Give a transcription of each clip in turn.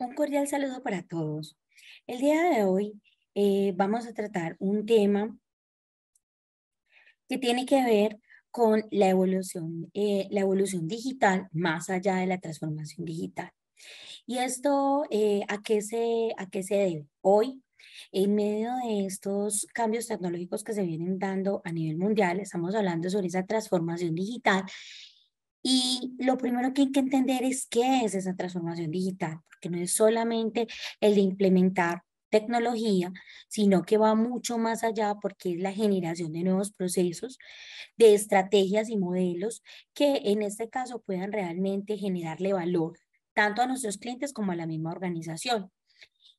Un cordial saludo para todos. El día de hoy eh, vamos a tratar un tema que tiene que ver con la evolución, eh, la evolución digital más allá de la transformación digital. ¿Y esto eh, ¿a, qué se, a qué se debe? Hoy, en medio de estos cambios tecnológicos que se vienen dando a nivel mundial, estamos hablando sobre esa transformación digital y lo primero que hay que entender es qué es esa transformación digital, porque no es solamente el de implementar tecnología, sino que va mucho más allá porque es la generación de nuevos procesos, de estrategias y modelos que en este caso puedan realmente generarle valor tanto a nuestros clientes como a la misma organización.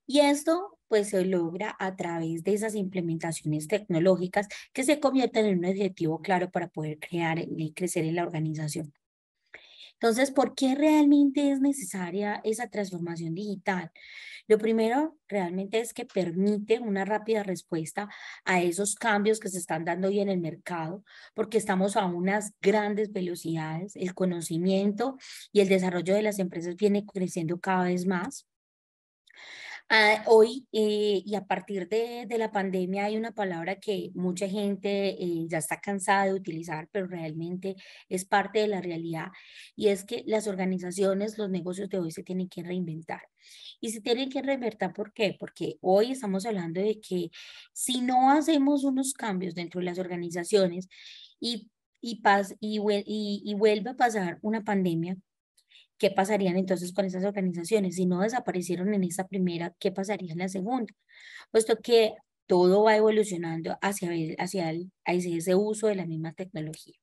Y esto pues se logra a través de esas implementaciones tecnológicas que se convierten en un objetivo claro para poder crear y crecer en la organización. Entonces, ¿por qué realmente es necesaria esa transformación digital? Lo primero realmente es que permite una rápida respuesta a esos cambios que se están dando hoy en el mercado, porque estamos a unas grandes velocidades, el conocimiento y el desarrollo de las empresas viene creciendo cada vez más. Ah, hoy eh, y a partir de, la pandemia hay una palabra que mucha gente eh, ya está cansada de utilizar, pero realmente es parte de la realidad, y es que las organizaciones, los negocios de hoy se tienen que reinventar. Y se tienen que reinventar, ¿por qué? Porque hoy estamos hablando de que si no hacemos unos cambios dentro de las organizaciones y, y, y vuelve a pasar una pandemia, ¿qué pasarían entonces con esas organizaciones? Si no desaparecieron en esa primera, ¿qué pasaría en la segunda? Puesto que todo va evolucionando hacia, hacia, el, hacia ese uso de la misma tecnología.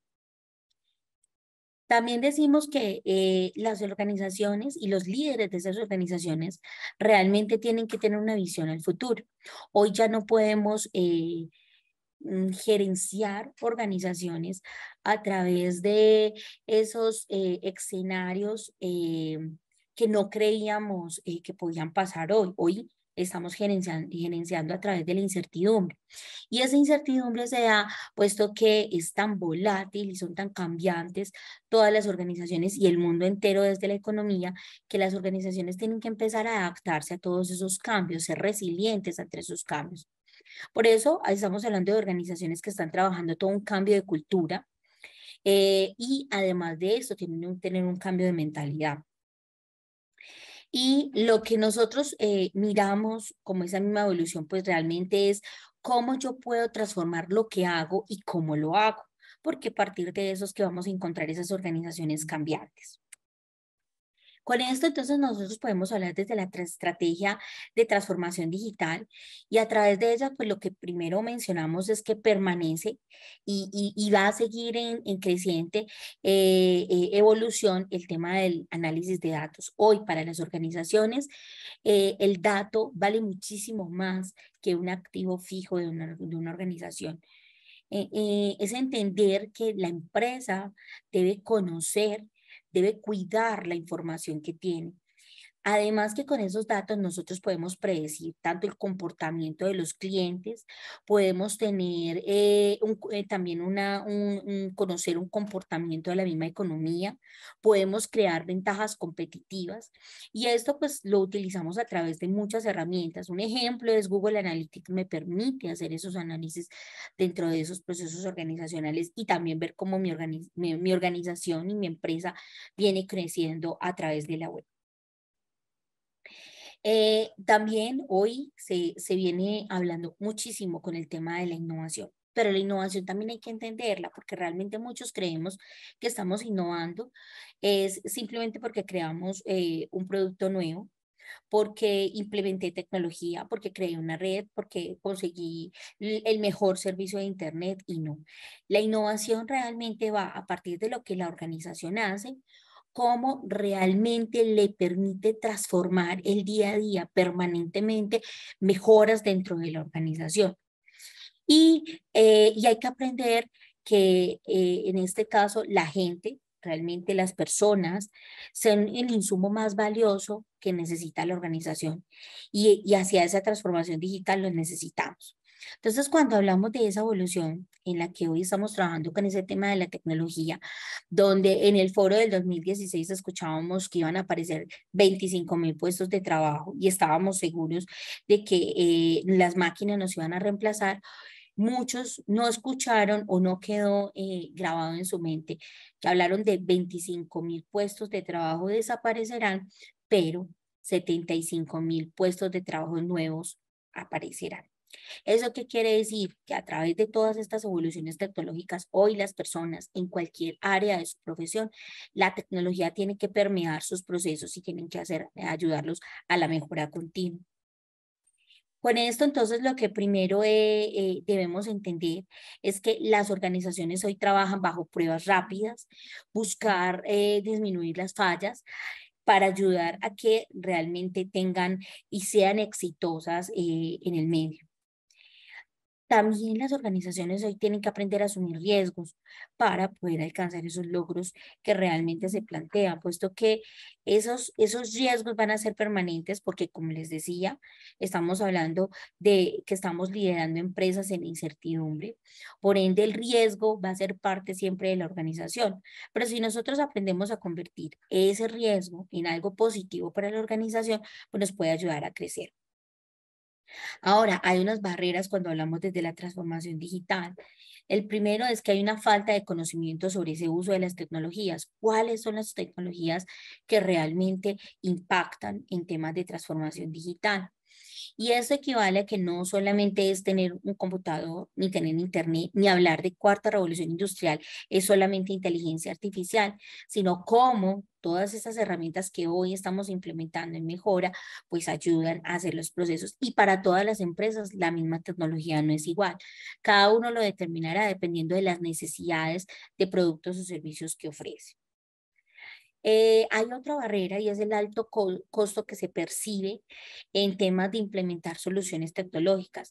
También decimos que eh, las organizaciones y los líderes de esas organizaciones realmente tienen que tener una visión al futuro. Hoy ya no podemos eh, Mm, gerenciar organizaciones a través de esos eh, escenarios eh, que no creíamos eh, que podían pasar hoy. Hoy estamos gerenciando, gerenciando, a través de la incertidumbre. Y esa incertidumbre se da puesto que es tan volátil y son tan cambiantes todas las organizaciones y el mundo entero desde la economía, que las organizaciones tienen que empezar a adaptarse a todos esos cambios, ser resilientes ante esos cambios. Por eso estamos hablando de organizaciones que están trabajando todo un cambio de cultura eh, y además de eso tienen un, tener un cambio de mentalidad. Y lo que nosotros eh, miramos como esa misma evolución, pues realmente es cómo yo puedo transformar lo que hago y cómo lo hago, porque a partir de eso es que vamos a encontrar esas organizaciones cambiantes. Con esto entonces nosotros podemos hablar desde la estrategia de transformación digital y a través de ella pues lo que primero mencionamos es que permanece y, va a seguir en, creciente eh, eh, evolución el tema del análisis de datos. Hoy para las organizaciones eh, el dato vale muchísimo más que un activo fijo de una, organización. es entender que la empresa debe conocer debe cuidar la información que tiene. Además que con esos datos nosotros podemos predecir tanto el comportamiento de los clientes, podemos tener eh, eh, también una, un, conocer un comportamiento de la misma economía, podemos crear ventajas competitivas y esto pues lo utilizamos a través de muchas herramientas. Un ejemplo es Google Analytics me permite hacer esos análisis dentro de esos procesos organizacionales y también ver cómo mi organización y mi empresa viene creciendo a través de la web. Eh, también hoy se, se viene hablando muchísimo con el tema de la innovación pero la innovación también hay que entenderla porque realmente muchos creemos que estamos innovando es simplemente porque creamos eh, un producto nuevo porque implementé tecnología, porque creé una red, porque conseguí el mejor servicio de Internet y no. La innovación realmente va a partir de lo que la organización hace cómo realmente le permite transformar el día a día permanentemente mejoras dentro de la organización. Y, eh, hay que aprender que eh, en este caso la gente, realmente las personas, son el insumo más valioso que necesita la organización. y hacia esa transformación digital lo necesitamos. Entonces, cuando hablamos de esa evolución en la que hoy estamos trabajando con ese tema de la tecnología, donde en el foro del 2016 escuchábamos que iban a aparecer 25 mil puestos de trabajo y estábamos seguros de que eh, las máquinas nos iban a reemplazar, muchos no escucharon o no quedó eh, grabado en su mente que hablaron de 25.000 puestos de trabajo desaparecerán, pero 75 mil puestos de trabajo nuevos aparecerán. ¿Eso qué quiere decir? Que a través de todas estas evoluciones tecnológicas, hoy las personas en cualquier área de su profesión, la tecnología tiene que permear sus procesos y tienen que hacer, eh, ayudarlos a la mejora continua. Con esto, entonces, lo que primero eh, eh, debemos entender es que las organizaciones hoy trabajan bajo pruebas rápidas, buscar disminuir las fallas para ayudar a que realmente tengan y sean exitosas en el medio. También las organizaciones hoy tienen que aprender a asumir riesgos para poder alcanzar esos logros que realmente se plantean, puesto que esos, esos riesgos van a ser permanentes porque, como les decía, estamos hablando de que estamos liderando empresas en incertidumbre. Por ende, el riesgo va a ser parte siempre de la organización. Pero si nosotros aprendemos a convertir ese riesgo en algo positivo para la organización, pues nos puede ayudar a crecer. Ahora, hay unas barreras cuando hablamos desde la transformación digital. El primero es que hay una falta de conocimiento sobre ese uso de las tecnologías. ¿Cuáles son las tecnologías que realmente impactan en temas de transformación digital? Y eso equivale a que no solamente es tener un computador, ni tener internet, ni hablar de cuarta revolución industrial, es solamente inteligencia artificial, sino cómo todas estas herramientas que hoy estamos implementando en mejora, pues ayudan a hacer los procesos. Y para todas las empresas, la misma tecnología no es igual. Cada uno lo determinará dependiendo de las necesidades de productos o servicios que ofrece. Eh, hay otra barrera y es el alto costo que se percibe en temas de implementar soluciones tecnológicas.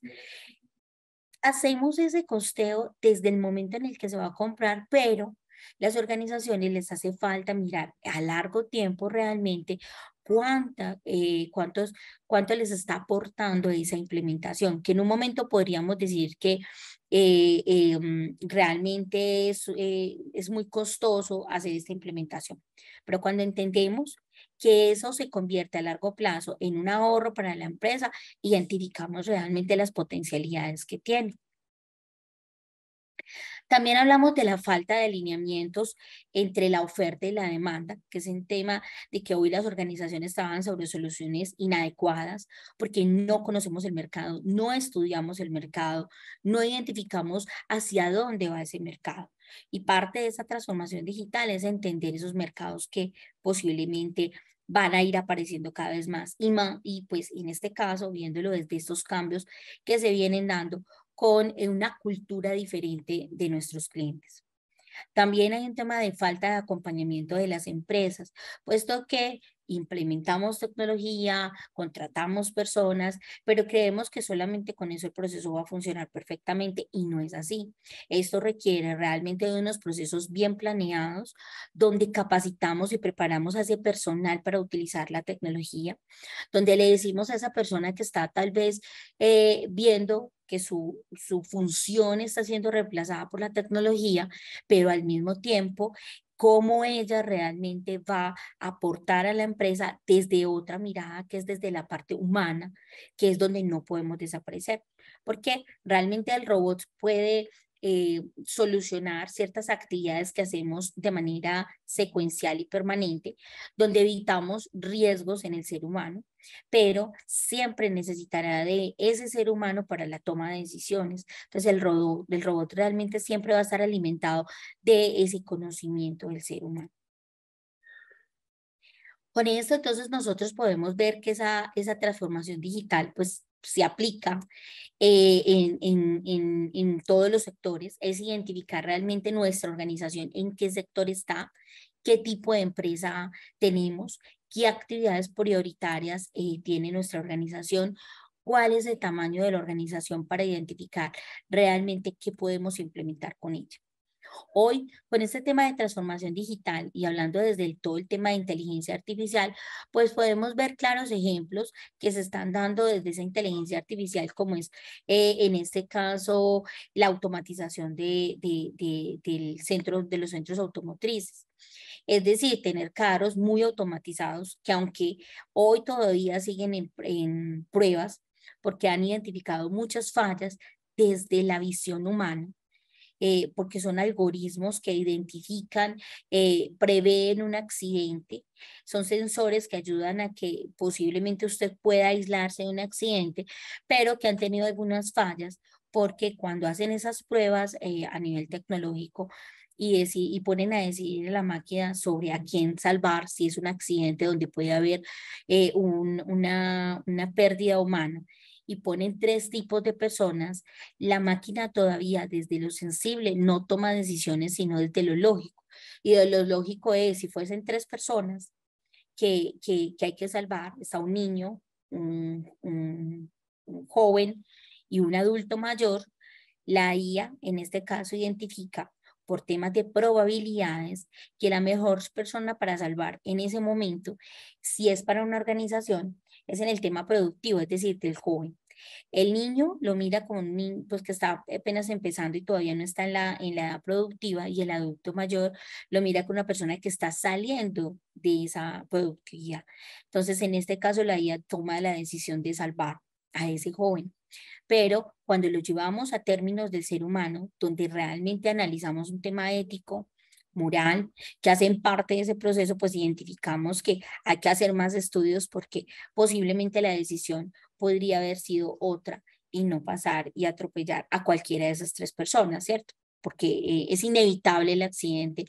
Hacemos ese costeo desde el momento en el que se va a comprar, pero las organizaciones les hace falta mirar a largo tiempo realmente cuánta, eh, cuánto les está aportando esa implementación, que en un momento podríamos decir que eh, em, realmente es, eh, es muy costoso hacer esta implementación. Pero cuando entendemos que eso se convierte a largo plazo en un ahorro para la empresa, identificamos realmente las potencialidades que tiene. También hablamos de la falta de alineamientos entre la oferta y la demanda, que es un tema de que hoy las organizaciones estaban sobre soluciones inadecuadas porque no conocemos el mercado, no estudiamos el mercado, no identificamos hacia dónde va ese mercado. Y parte de esa transformación digital es entender esos mercados que posiblemente van a ir apareciendo cada vez más y más, y pues en este caso, viéndolo desde estos cambios que se vienen dando, con eh, una cultura diferente de nuestros clientes. También hay un tema de falta de acompañamiento de las empresas, puesto que implementamos tecnología, contratamos personas, pero creemos que solamente con eso el proceso va a funcionar perfectamente y no es así. Esto requiere realmente de unos procesos bien planeados donde capacitamos y preparamos a ese personal para utilizar la tecnología, donde le decimos a esa persona que está tal vez eh, viendo que su, función está siendo reemplazada por la tecnología, pero al mismo tiempo cómo ella realmente va a aportar a la empresa desde otra mirada, que es desde la parte humana, que es donde no podemos desaparecer. Porque realmente el robot puede eh, solucionar ciertas actividades que hacemos de manera secuencial y permanente, donde evitamos riesgos en el ser humano, pero siempre necesitará de ese ser humano para la toma de decisiones. Entonces el robot, robot realmente siempre va a estar alimentado de ese conocimiento del ser humano. Con esto entonces nosotros podemos ver que esa, esa transformación digital pues se aplica eh, en, en, todos los sectores es identificar realmente nuestra organización, en qué sector está, qué tipo de empresa tenemos, qué actividades prioritarias eh, tiene nuestra organización, cuál es el tamaño de la organización para identificar realmente qué podemos implementar con ella. Hoy, con este tema de transformación digital y hablando desde el, todo el tema de inteligencia artificial, pues podemos ver claros ejemplos que se están dando desde esa inteligencia artificial, como es eh, en este caso la automatización de, del centro, de los centros automotrices. Es decir, tener carros muy automatizados que aunque hoy todavía siguen en pruebas, porque han identificado muchas fallas desde la visión humana, eh, porque son algoritmos que identifican, eh, prevén un accidente. Son sensores que ayudan a que posiblemente usted pueda aislarse de un accidente, pero que han tenido algunas fallas porque cuando hacen esas pruebas eh, a nivel tecnológico, y, y, ponen a decidir la máquina sobre a quién salvar si es un accidente donde puede haber eh, una, una, pérdida humana y ponen tres tipos de personas, la máquina todavía desde lo sensible no toma decisiones, sino desde lo lógico. Y lo lógico es, si fuesen tres personas que, que, hay que salvar, está un niño, un, un joven y un adulto mayor, la IA en este caso identifica por temas de probabilidades que la mejor persona para salvar en ese momento, si es para una organización, es en el tema productivo, es decir, del joven. El niño lo mira como un niño pues, que está apenas empezando y todavía no está en la, en la edad productiva y el adulto mayor lo mira como una persona que está saliendo de esa productividad. Entonces, en este caso, la IA toma la decisión de salvar a ese joven. Pero cuando lo llevamos a términos del ser humano, donde realmente analizamos un tema ético, mural, que hacen parte de ese proceso, pues identificamos que hay que hacer más estudios porque posiblemente la decisión podría haber sido otra y no pasar y atropellar a cualquiera de esas tres personas, ¿cierto? Porque eh, es inevitable el accidente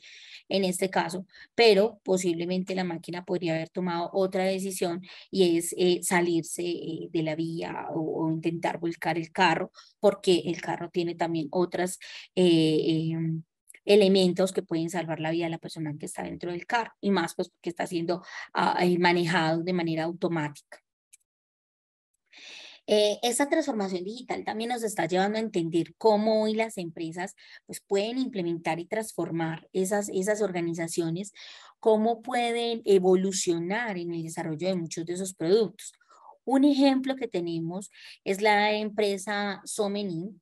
en este caso, pero posiblemente la máquina podría haber tomado otra decisión y es eh, salirse eh, de la vía o, o, intentar volcar el carro, porque el carro tiene también otras em, elementos que pueden salvar la vida de la persona que está dentro del carro y más pues porque está siendo ah, eh, manejado de manera automática. Eh, esta transformación digital también nos está llevando a entender cómo hoy las empresas pues, pueden implementar y transformar esas, esas organizaciones, cómo pueden evolucionar en el desarrollo de muchos de esos productos. Un ejemplo que tenemos es la empresa Somenin.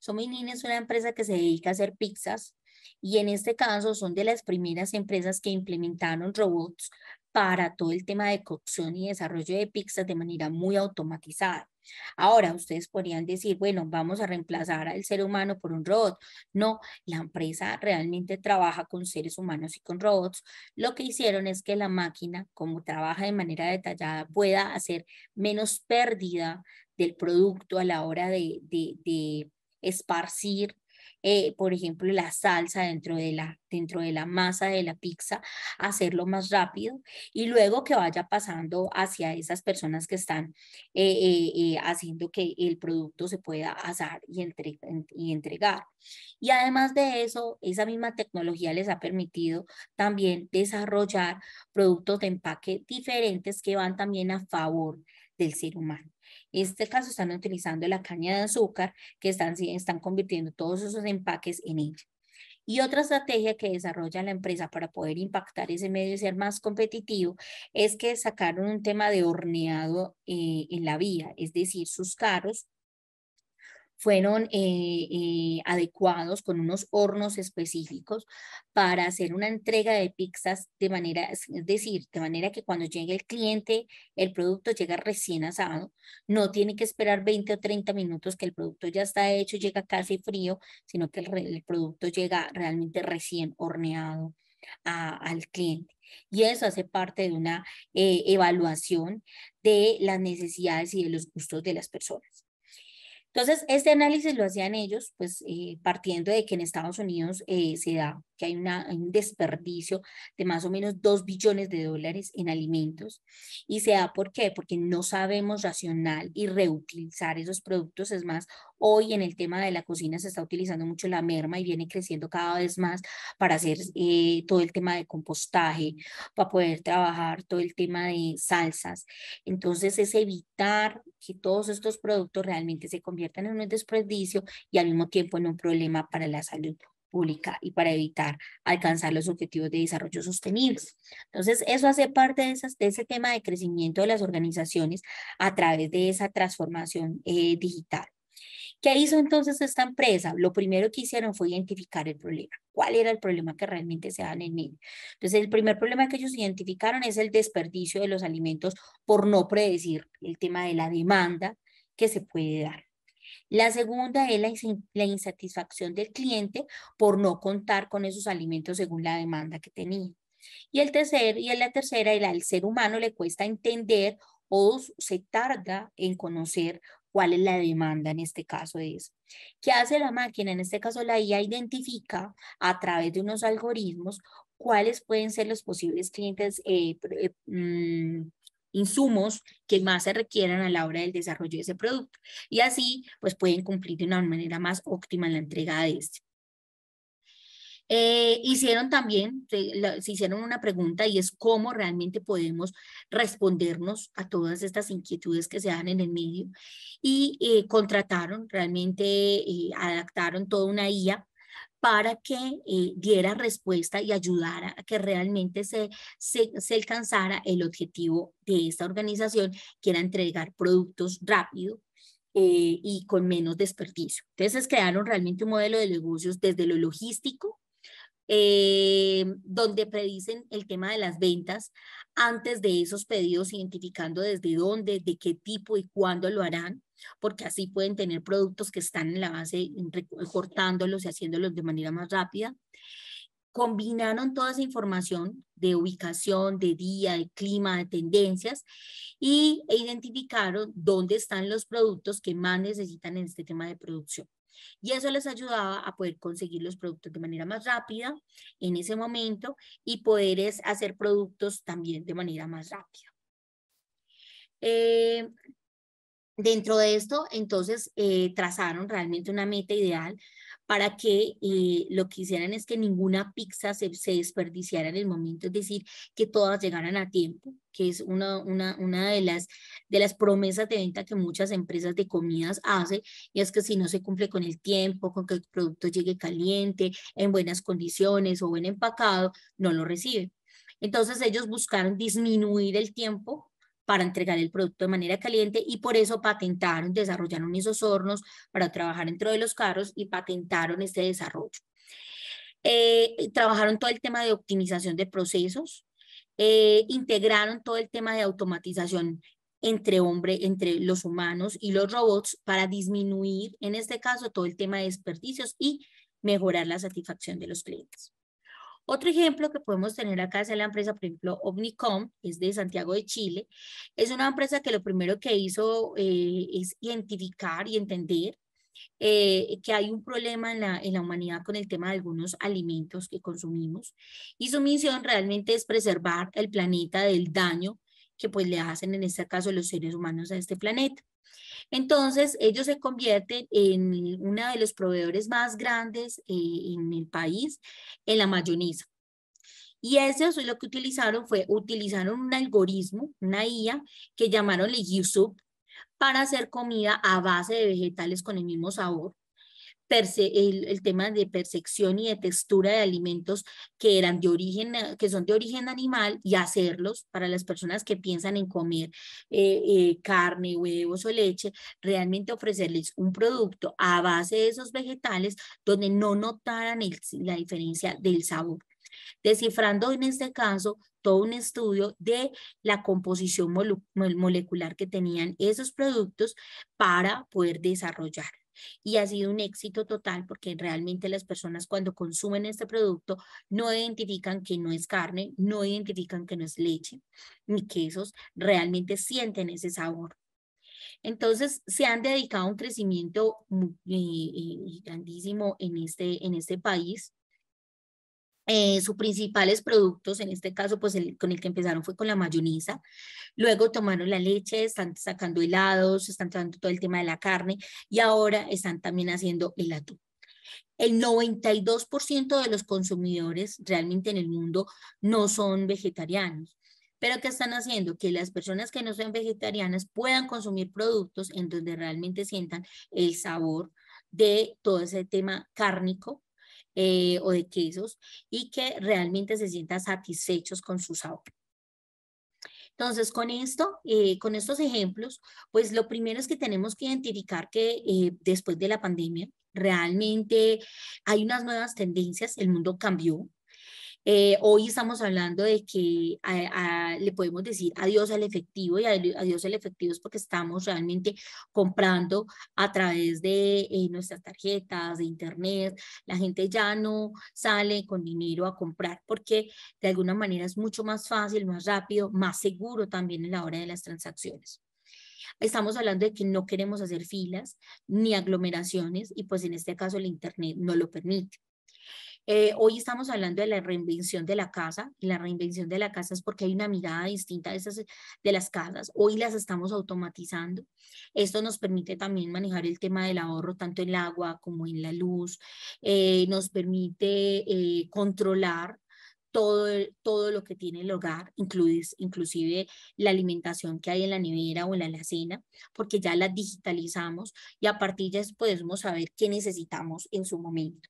Somenin es una empresa que se dedica a hacer pizzas y en este caso son de las primeras empresas que implementaron robots para todo el tema de cocción y desarrollo de pizzas de manera muy automatizada. Ahora, ustedes podrían decir, bueno, vamos a reemplazar al ser humano por un robot. No, la empresa realmente trabaja con seres humanos y con robots. Lo que hicieron es que la máquina, como trabaja de manera detallada, pueda hacer menos pérdida del producto a la hora de, de, de esparcir eh, por ejemplo, la salsa dentro de la, dentro de la masa de la pizza, hacerlo más rápido y luego que vaya pasando hacia esas personas que están eh, eh, haciendo que el producto se pueda asar y, y entregar. Y además de eso, esa misma tecnología les ha permitido también desarrollar productos de empaque diferentes que van también a favor del ser humano. En este caso están utilizando la caña de azúcar que están, están convirtiendo todos esos empaques en ella. Y otra estrategia que desarrolla la empresa para poder impactar ese medio y ser más competitivo es que sacaron un tema de horneado eh, en la vía, es decir, sus carros fueron eh, eh, adecuados con unos hornos específicos para hacer una entrega de pizzas de manera, es decir, de manera que cuando llegue el cliente, el producto llega recién asado, no tiene que esperar 20 o 30 minutos que el producto ya está hecho, llega casi frío, sino que el, producto llega realmente recién horneado. al cliente. Y eso hace parte de una eh, evaluación de las necesidades y de los gustos de las personas. Entonces, este análisis lo hacían ellos, pues eh, partiendo de que en Estados Unidos eh, se da que hay, un desperdicio de más o menos 2 billones de dólares en alimentos. Y se da por qué? Porque no sabemos racional y reutilizar esos productos. Es más, hoy en el tema de la cocina se está utilizando mucho la merma y viene creciendo cada vez más para hacer eh, todo el tema de compostaje, para poder trabajar todo el tema de salsas. Entonces es evitar que todos estos productos realmente se conviertan en un desperdicio y al mismo tiempo en un problema para la salud y para evitar alcanzar los objetivos de desarrollo sostenible. Entonces, eso hace parte de, ese tema de crecimiento de las organizaciones a través de esa transformación eh, digital. ¿Qué hizo entonces esta empresa? Lo primero que hicieron fue identificar el problema. ¿Cuál era el problema que realmente se dan en él? Entonces, el primer problema que ellos identificaron es el desperdicio de los alimentos por no predecir el tema de la demanda que se puede dar. La segunda es la, insatisfacción del cliente por no contar con esos alimentos según la demanda que tenía. Y, el tercer, y la tercera, el, ser humano le cuesta entender o se tarda en conocer cuál es la demanda en este caso de eso. ¿Qué hace la máquina? En este caso la IA identifica a través de unos algoritmos cuáles pueden ser los posibles clientes eh, eh, mm, insumos que más se requieran a la hora del desarrollo de ese producto. Y así, pues pueden cumplir de una manera más óptima la entrega de este. Eh, hicieron también, se, hicieron una pregunta y es cómo realmente podemos respondernos a todas estas inquietudes que se dan en el medio. Y eh, contrataron, realmente eh, adaptaron toda una IA para que eh, diera respuesta y ayudara a que realmente se, se, alcanzara el objetivo de esta organización, que era entregar productos rápido eh, y con menos desperdicio. Entonces crearon realmente un modelo de negocios desde lo logístico, eh, donde predicen el tema de las ventas antes de esos pedidos, identificando desde dónde, de qué tipo y cuándo lo harán porque así pueden tener productos que están en la base cortándolos y haciéndolos de manera más rápida. Combinaron toda esa información de ubicación, de día, de clima, de tendencias y e identificaron dónde están los productos que más necesitan en este tema de producción. Y eso les ayudaba a poder conseguir los productos de manera más rápida en ese momento y poder hacer productos también de manera más rápida. Eh, Dentro de esto, entonces, eh, trazaron realmente una meta ideal para que eh, lo que hicieran es que ninguna pizza se, desperdiciara en el momento, es decir, que todas llegaran a tiempo, que es una, una, una de, las, de las promesas de venta que muchas empresas de comidas hacen, y es que si no se cumple con el tiempo, con que el producto llegue caliente, en buenas condiciones o bien empacado, no lo recibe Entonces ellos buscaron disminuir el tiempo para entregar el producto de manera caliente y por eso patentaron, desarrollaron esos hornos para trabajar dentro de los carros y patentaron este desarrollo. Eh, trabajaron todo el tema de optimización de procesos, eh, integraron todo el tema de automatización entre hombre, entre los humanos y los robots para disminuir, en este caso, todo el tema de desperdicios y mejorar la satisfacción de los clientes. Otro ejemplo que podemos tener acá es la empresa, por ejemplo, Omnicom, es de Santiago de Chile. Es una empresa que lo primero que hizo eh, es identificar y entender eh, que hay un problema en la, en la, humanidad con el tema de algunos alimentos que consumimos y su misión realmente es preservar el planeta del daño que pues le hacen en este caso los seres humanos a este planeta. Entonces, ellos se convierten en uno de los proveedores más grandes eh, en el país, en la mayonesa. Y eso es lo que utilizaron fue, utilizaron un algoritmo, una IA, que llamaron le para hacer comida a base de vegetales con el mismo sabor el, tema de percepción y de textura de alimentos que eran de origen, eh, que son de origen animal y hacerlos para las personas que piensan en comer eh, eh, carne, huevos o leche, realmente ofrecerles un producto a base de esos vegetales donde no notaran la diferencia del sabor descifrando en este caso todo un estudio de la composición molecular que tenían esos productos para poder desarrollar y ha sido un éxito total porque realmente las personas cuando consumen este producto no identifican que no es carne, no identifican que no es leche ni quesos, realmente sienten ese sabor. Entonces, se han dedicado a un crecimiento eh, eh, grandísimo en este, este país eh, sus principales productos, en este caso, pues con el que empezaron fue con la mayonesa, luego tomaron la leche, están sacando helados, están tratando todo el tema de la carne y ahora están también haciendo el atún. El 92% de los consumidores realmente en el mundo no son vegetarianos. Pero ¿qué están haciendo? Que las personas que no son vegetarianas puedan consumir productos en donde realmente sientan el sabor de todo ese tema cárnico eh, o de quesos y que realmente se sientan satisfechos con su sabor. Entonces, con esto, eh, con estos ejemplos, pues lo primero es que tenemos que identificar que eh, después de la pandemia realmente hay unas nuevas tendencias, el mundo cambió, eh, hoy estamos hablando de que le podemos decir adiós al efectivo y adiós al efectivo es porque estamos realmente comprando a través de eh, nuestras tarjetas, de internet. La gente ya no sale con dinero a comprar porque de alguna manera es mucho más fácil, más rápido, más seguro también en la hora de las transacciones. Estamos hablando de que no queremos hacer filas ni aglomeraciones y pues en este caso el Internet no lo permite. Eh, hoy estamos hablando de la reinvención de la casa, y la reinvención de la casa es porque hay una mirada distinta de, esas, de las casas. Hoy las estamos automatizando. Esto nos permite también manejar el tema del ahorro, tanto en el agua como en la luz. Eh, nos permite eh, controlar todo, todo, lo que tiene el hogar, inclusive la alimentación que hay en la nevera o en la alacena, porque ya la digitalizamos y a partir de eso podemos saber qué necesitamos en su momento.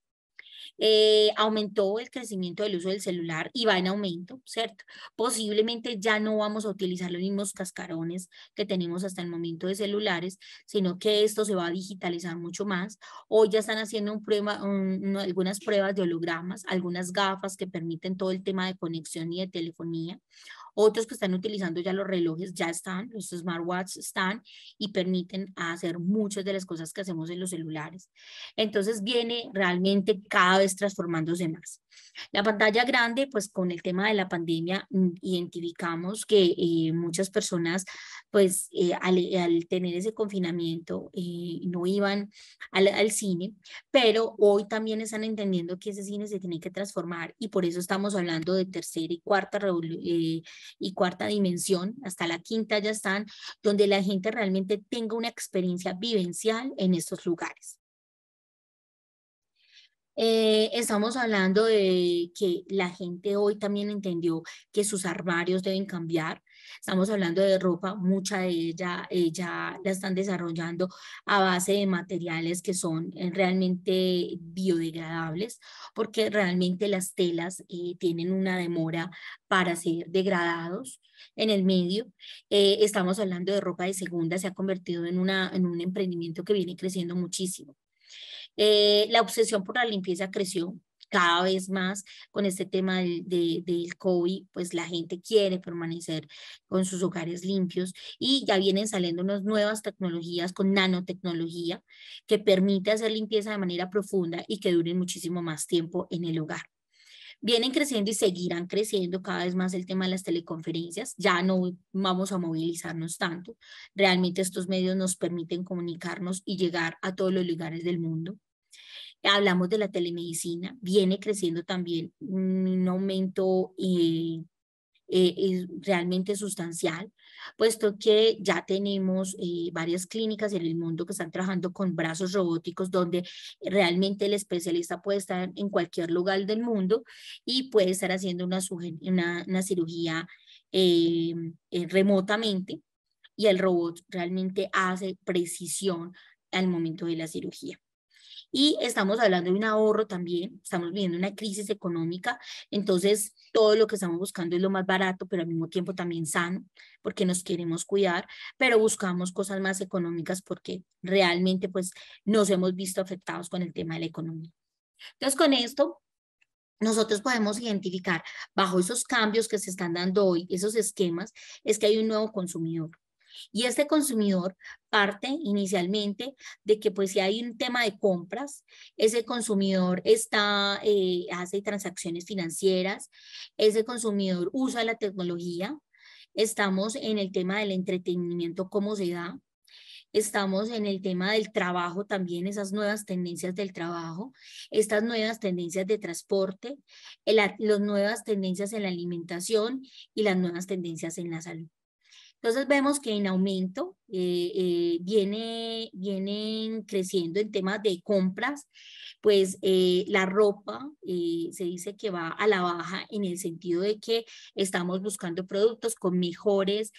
Eh, aumentó el crecimiento del uso del celular y va en aumento, ¿cierto? Posiblemente ya no vamos a utilizar los mismos cascarones que tenemos hasta el momento de celulares, sino que esto se va a digitalizar mucho más. Hoy ya están haciendo un algunas pruebas de hologramas, algunas gafas que permiten todo el tema de conexión y de telefonía. Otros que están utilizando ya los relojes ya están, los smartwatches están y permiten hacer muchas de las cosas que hacemos en los celulares. Entonces viene realmente cada vez transformándose más. La pantalla grande, pues con el tema de la pandemia mm, identificamos que eh, muchas personas, pues eh, al, tener ese confinamiento, eh, no iban al, cine, pero hoy también están entendiendo que ese cine se tiene que transformar y por eso estamos hablando de tercera y cuarta revolución y cuarta dimensión, hasta la quinta ya están, donde la gente realmente tenga una experiencia vivencial en estos lugares. Eh, estamos hablando de que la gente hoy también entendió que sus armarios deben cambiar, Estamos hablando de ropa, mucha de ella, ella eh, la están desarrollando a base de materiales que son eh, realmente biodegradables, porque realmente las telas eh, tienen una demora para ser degradados en el medio. estamos hablando de ropa de segunda, se ha convertido en, una, en un emprendimiento que viene creciendo muchísimo. la obsesión por la limpieza creció, cada vez más con este tema del, de, del COVID, pues la gente quiere permanecer con sus hogares limpios y ya vienen saliendo unas nuevas tecnologías con nanotecnología que permite hacer limpieza de manera profunda y que duren muchísimo más tiempo en el hogar vienen creciendo y seguirán creciendo cada vez más el tema de las teleconferencias. Ya no vamos a movilizarnos tanto. Realmente estos medios nos permiten comunicarnos y llegar a todos los lugares del mundo. Hablamos de la telemedicina, viene creciendo también un aumento eh, eh, realmente sustancial, puesto que ya tenemos eh, varias clínicas en el mundo que están trabajando con brazos robóticos donde realmente el especialista puede estar en cualquier lugar del mundo y puede estar haciendo una, una, cirugía remotamente y el robot realmente hace precisión al momento de la cirugía y estamos hablando de un ahorro también, estamos viviendo una crisis económica, entonces todo lo que estamos buscando es lo más barato, pero al mismo tiempo también sano, porque nos queremos cuidar, pero buscamos cosas más económicas porque realmente pues nos hemos visto afectados con el tema de la economía. Entonces con esto nosotros podemos identificar bajo esos cambios que se están dando hoy, esos esquemas, es que hay un nuevo consumidor. Y este consumidor parte inicialmente de que pues si hay un tema de compras, ese consumidor está, eh, hace transacciones financieras, ese consumidor usa la tecnología, estamos en el tema del entretenimiento, cómo se da, estamos en el tema del trabajo también, esas nuevas tendencias del trabajo, estas nuevas tendencias de transporte, las nuevas tendencias en la alimentación y las nuevas tendencias en la salud. Entonces vemos que en aumento eh, eh, viene, vienen creciendo en temas de compras, pues eh, la ropa se dice que va a la baja en el sentido de que estamos buscando productos con mejores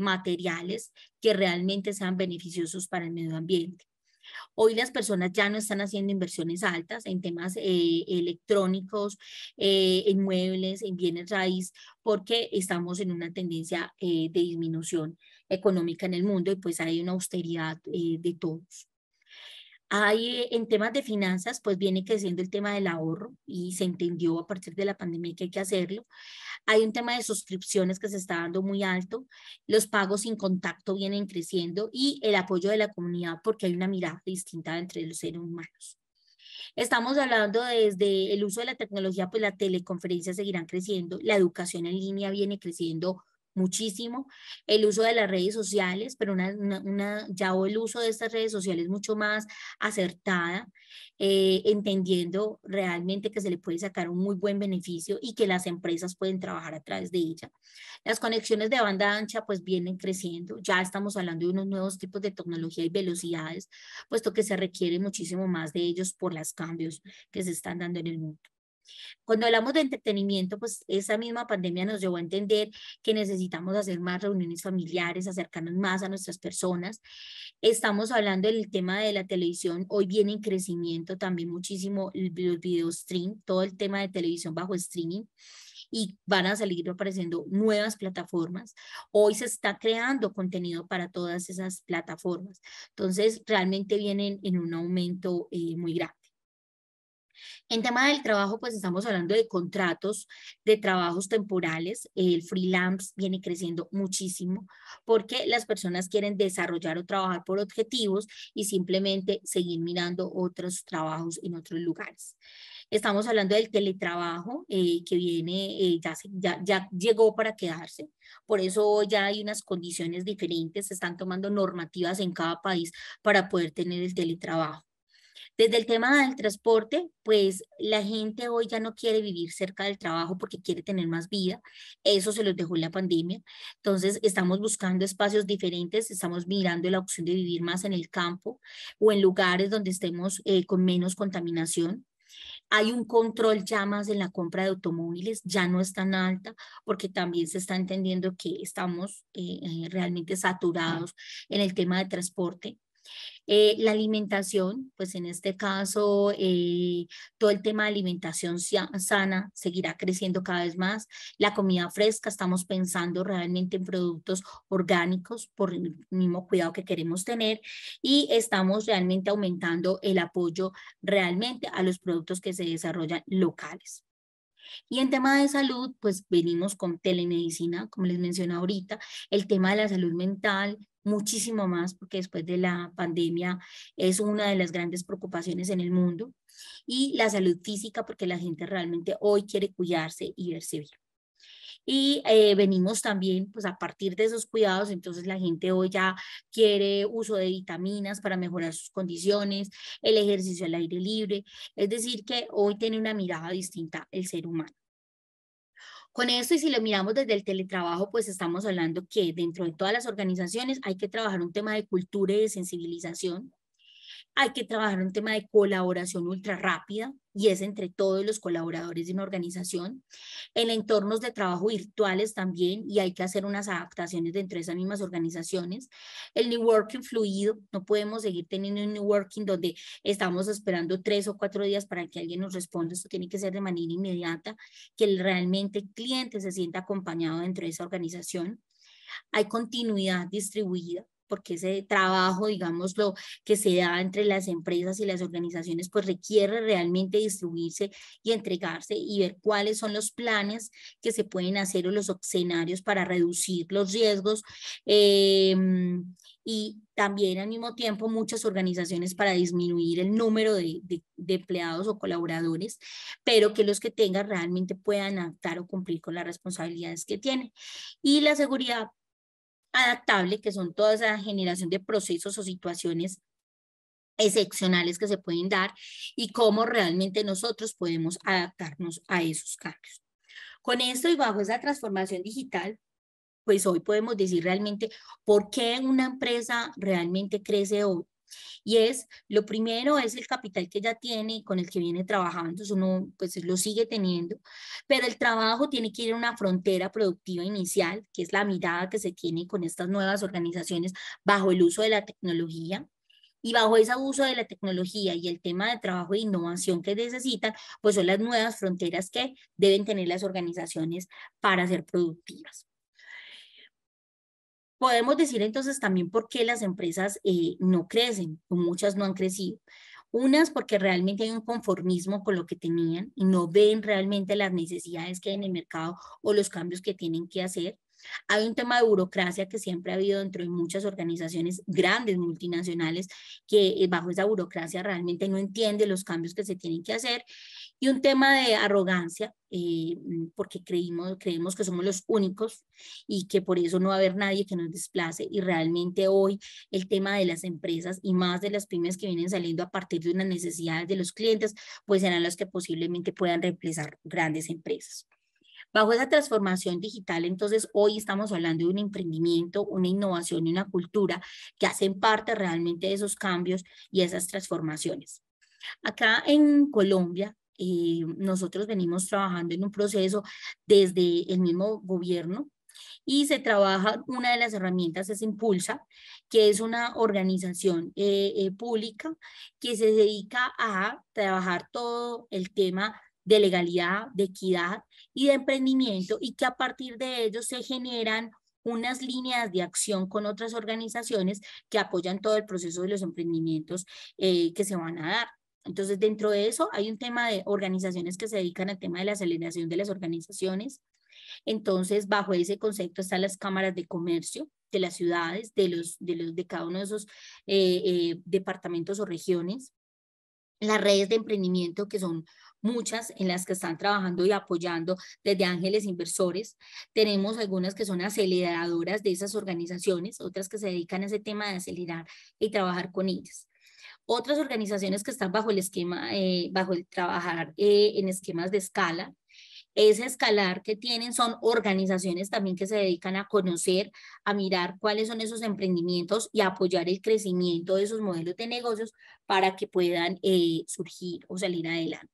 materiales que realmente sean beneficiosos para el medio ambiente. Hoy las personas ya no están haciendo inversiones altas en temas eh, electrónicos, eh, en muebles, en bienes raíz, porque estamos en una tendencia eh, de disminución económica en el mundo y pues hay una austeridad de todos. Hay en temas de finanzas, pues viene creciendo el tema del ahorro y se entendió a partir de la pandemia que hay que hacerlo. Hay un tema de suscripciones que se está dando muy alto. Los pagos sin contacto vienen creciendo y el apoyo de la comunidad porque hay una mirada distinta entre los seres humanos. Estamos hablando desde el uso de la tecnología, pues las teleconferencias seguirán creciendo, la educación en línea viene creciendo muchísimo, el uso de las redes sociales, pero una, ya el uso de estas redes sociales es mucho más acertada, eh, entendiendo realmente que se le puede sacar un muy buen beneficio y que las empresas pueden trabajar a través de ella. Las conexiones de banda ancha pues vienen creciendo, ya estamos hablando de unos nuevos tipos de tecnología y velocidades, puesto que se requiere muchísimo más de ellos por los cambios que se están dando en el mundo. Cuando hablamos de entretenimiento, pues esa misma pandemia nos llevó a entender que necesitamos hacer más reuniones familiares, acercarnos más a nuestras personas. Estamos hablando del tema de la televisión, hoy viene en crecimiento también muchísimo el video stream, todo el tema de televisión bajo streaming y van a salir apareciendo nuevas plataformas. Hoy se está creando contenido para todas esas plataformas. Entonces, realmente vienen en un aumento eh, muy grande. En tema del trabajo, pues estamos hablando de contratos, de trabajos temporales. El freelance viene creciendo muchísimo porque las personas quieren desarrollar o trabajar por objetivos y simplemente seguir mirando otros trabajos en otros lugares. Estamos hablando del teletrabajo eh, que viene, eh, ya, ya, llegó para quedarse. Por eso ya hay unas condiciones diferentes, se están tomando normativas en cada país para poder tener el teletrabajo. Desde el tema del transporte, pues la gente hoy ya no quiere vivir cerca del trabajo porque quiere tener más vida. Eso se los dejó la pandemia. Entonces, estamos buscando espacios diferentes, estamos mirando la opción de vivir más en el campo o en lugares donde estemos eh, con menos contaminación. Hay un control ya más en la compra de automóviles, ya no es tan alta, porque también se está entendiendo que estamos eh, eh, realmente saturados en el tema de transporte. Eh, la alimentación, pues en este caso, eh, todo el tema de alimentación sana seguirá creciendo cada vez más. La comida fresca, estamos pensando realmente en productos orgánicos por el mismo cuidado que queremos tener y estamos realmente aumentando el apoyo realmente a los productos que se desarrollan locales. Y en tema de salud, pues venimos con telemedicina, como les mencioné ahorita, el tema de la salud mental, muchísimo más, porque después de la pandemia es una de las grandes preocupaciones en el mundo, y la salud física, porque la gente realmente hoy quiere cuidarse y verse bien. Y eh, venimos también, pues a partir de esos cuidados, entonces la gente hoy ya quiere uso de vitaminas para mejorar sus condiciones, el ejercicio al aire libre, es decir, que hoy tiene una mirada distinta el ser humano. Con esto, y si lo miramos desde el teletrabajo, pues estamos hablando que dentro de todas las organizaciones hay que trabajar un tema de cultura y de sensibilización, hay que trabajar un tema de colaboración ultra rápida y es entre todos los colaboradores de una organización. En entornos de trabajo virtuales también y hay que hacer unas adaptaciones dentro de esas mismas organizaciones. El new working fluido, no podemos seguir teniendo un new donde estamos esperando tres o cuatro días para que alguien nos responda. Esto tiene que ser de manera inmediata, que realmente el cliente se sienta acompañado dentro de esa organización. Hay continuidad distribuida, porque ese trabajo, digamos, lo que se da entre las empresas y las organizaciones, pues requiere realmente distribuirse y entregarse y ver cuáles son los planes que se pueden hacer o los escenarios para reducir los riesgos. Eh, y también al mismo tiempo muchas organizaciones para disminuir el número de, de, empleados o colaboradores, pero que los que tengan realmente puedan adaptar o cumplir con las responsabilidades que tienen. Y la seguridad adaptable, que son toda esa generación de procesos o situaciones excepcionales que se pueden dar y cómo realmente nosotros podemos adaptarnos a esos cambios. Con esto y bajo esa transformación digital, pues hoy podemos decir realmente por qué una empresa realmente crece y es, lo primero es el capital que ya tiene y con el que viene trabajando, entonces uno pues lo sigue teniendo, pero el trabajo tiene que ir a una frontera productiva inicial, que es la mirada que se tiene con estas nuevas organizaciones bajo el uso de la tecnología, y bajo ese uso de la tecnología y el tema de trabajo e innovación que necesitan, pues son las nuevas fronteras que deben tener las organizaciones para ser productivas. Podemos decir entonces también por qué las empresas eh, no crecen, o muchas no han crecido. Unas porque realmente hay un conformismo con lo que tenían y no ven realmente las necesidades que hay en el mercado o los cambios que tienen que hacer. Hay un tema de burocracia que siempre ha habido dentro de muchas organizaciones grandes, multinacionales, que eh, bajo esa burocracia realmente no entiende los cambios que se tienen que hacer y un tema de arrogancia, eh, mm, porque creímos, creemos que somos los únicos y que por eso no va a haber nadie que nos desplace. Y realmente hoy el tema de las empresas y más de las pymes que vienen saliendo a partir de unas necesidades de los clientes, pues serán las que posiblemente puedan reemplazar grandes empresas. Bajo esa transformación digital, entonces hoy estamos hablando de un emprendimiento, una innovación y una cultura que hacen parte realmente de esos cambios y esas transformaciones. Acá en Colombia, nosotros venimos trabajando en un proceso desde el mismo gobierno y se trabaja, una de las herramientas es Impulsa, que es una organización eh, eh, pública que se dedica a trabajar todo el tema de legalidad, de equidad y de emprendimiento y que a partir de ello se generan unas líneas de acción con otras organizaciones que apoyan todo el proceso de los emprendimientos eh, que se van a dar. Entonces, dentro de eso hay un tema de organizaciones que se dedican al tema de la aceleración de las organizaciones. Entonces, bajo ese concepto están las cámaras de comercio de las ciudades, de, los, de, los, de cada uno de esos eh, eh, departamentos o regiones. Las redes de emprendimiento que son muchas en las que están trabajando y apoyando desde ángeles inversores. Tenemos algunas que son aceleradoras de esas organizaciones, otras que se dedican a ese tema de acelerar y trabajar con ellas. Otras organizaciones que están bajo el esquema, eh, bajo el trabajar eh, en esquemas de escala, ese escalar que tienen son organizaciones también que se dedican a conocer, a mirar cuáles son esos emprendimientos y apoyar el crecimiento de esos modelos de negocios para que puedan eh, surgir o salir adelante.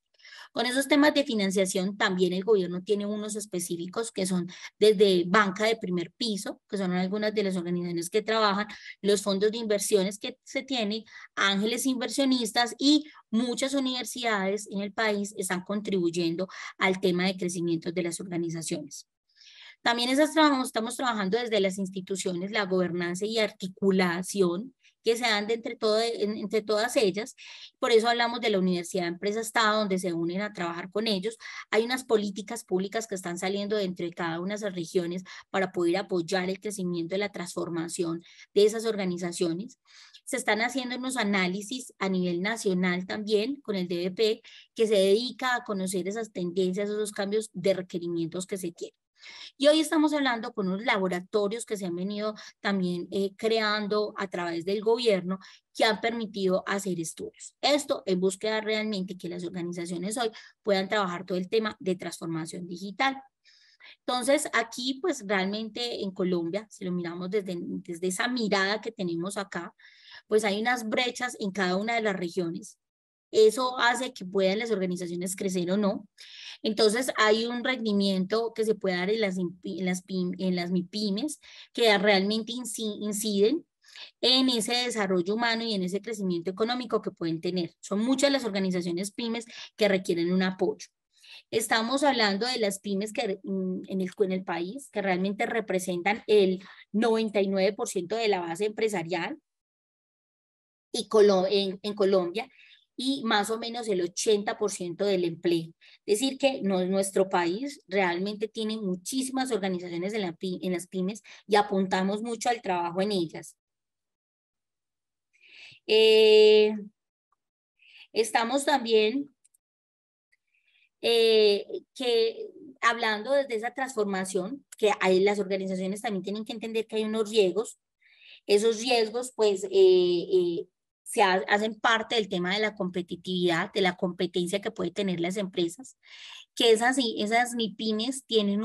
Con esos temas de financiación también el gobierno tiene unos específicos que son desde banca de primer piso, que son algunas de las organizaciones que trabajan, los fondos de inversiones que se tienen, ángeles inversionistas y muchas universidades en el país están contribuyendo al tema de crecimiento de las organizaciones. También esas estamos trabajando desde las instituciones, la gobernanza y articulación que se dan entre, todas ellas. Por eso hablamos de la Universidad de Empresa-Estado, donde se unen a trabajar con ellos. Hay unas políticas públicas que están saliendo dentro de cada una de esas regiones para poder apoyar el crecimiento y la transformación de esas organizaciones. Se están haciendo unos análisis a nivel nacional también con el DBP, que se dedica a conocer esas tendencias, esos cambios de requerimientos que se tienen. Y hoy estamos hablando con unos laboratorios que se han venido también eh, creando a través del gobierno que han permitido hacer estudios. Esto en búsqueda realmente que las organizaciones hoy puedan trabajar todo el tema de transformación digital. Entonces, aquí pues realmente en Colombia, si lo miramos desde esa mirada que tenemos acá, pues hay unas brechas en cada una de las regiones eso hace que puedan las organizaciones crecer o no. Entonces, hay un rendimiento que se puede dar en las, en en MIPIMES que realmente inciden en ese desarrollo humano y en ese crecimiento económico que pueden tener. Son muchas las organizaciones pymes que requieren un apoyo. Estamos hablando de las pymes que, mm, en, el, en el país que realmente representan el 99% de la base empresarial y en Colombia y más o menos el 80% del empleo. Es decir, que no nuestro país, realmente tiene muchísimas organizaciones en, las pymes y apuntamos mucho al trabajo en ellas. Eh, estamos también eh, que hablando desde esa transformación, que hay, las organizaciones también tienen que entender que hay unos riesgos. Esos riesgos, pues, eh, eh se hacen parte del tema de la competitividad, de la competencia que puede tener las empresas, que esas, esas MIPINES tienen